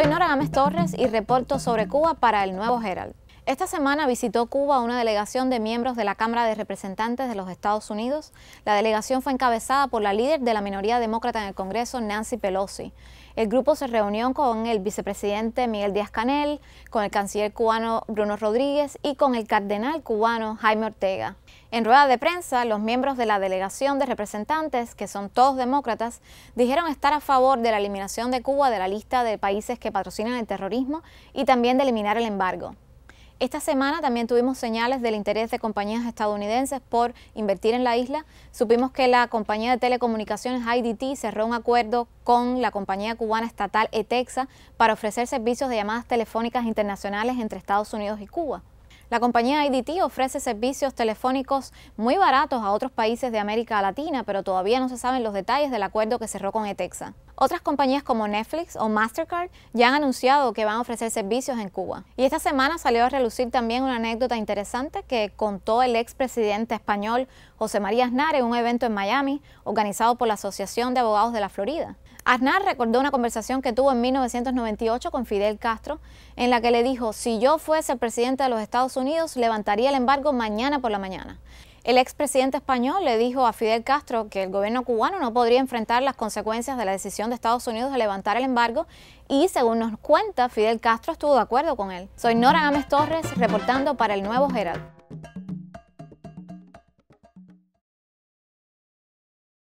Soy Nora Gámez Torres y reporto sobre Cuba para el Nuevo Herald. Esta semana visitó Cuba una delegación de miembros de la Cámara de Representantes de los Estados Unidos. La delegación fue encabezada por la líder de la minoría demócrata en el Congreso, Nancy Pelosi. El grupo se reunió con el vicepresidente Miguel Díaz-Canel, con el canciller cubano Bruno Rodríguez y con el cardenal cubano Jaime Ortega. En rueda de prensa, los miembros de la delegación de representantes, que son todos demócratas, dijeron estar a favor de la eliminación de Cuba de la lista de países que patrocinan el terrorismo y también de eliminar el embargo. Esta semana también tuvimos señales del interés de compañías estadounidenses por invertir en la isla. Supimos que la compañía de telecomunicaciones IDT cerró un acuerdo con la compañía cubana estatal ETEXA para ofrecer servicios de llamadas telefónicas internacionales entre Estados Unidos y Cuba. La compañía IDT ofrece servicios telefónicos muy baratos a otros países de América Latina, pero todavía no se saben los detalles del acuerdo que cerró con ETEXA. Otras compañías como Netflix o Mastercard ya han anunciado que van a ofrecer servicios en Cuba. Y esta semana salió a relucir también una anécdota interesante que contó el expresidente español José María Aznar en un evento en Miami organizado por la Asociación de Abogados de la Florida. Aznar recordó una conversación que tuvo en 1998 con Fidel Castro, en la que le dijo, si yo fuese el presidente de los Estados Unidos, levantaría el embargo mañana por la mañana. El expresidente español le dijo a Fidel Castro que el gobierno cubano no podría enfrentar las consecuencias de la decisión de Estados Unidos de levantar el embargo y según nos cuenta, Fidel Castro estuvo de acuerdo con él. Soy Nora Gámez Torres reportando para el Nuevo Herald.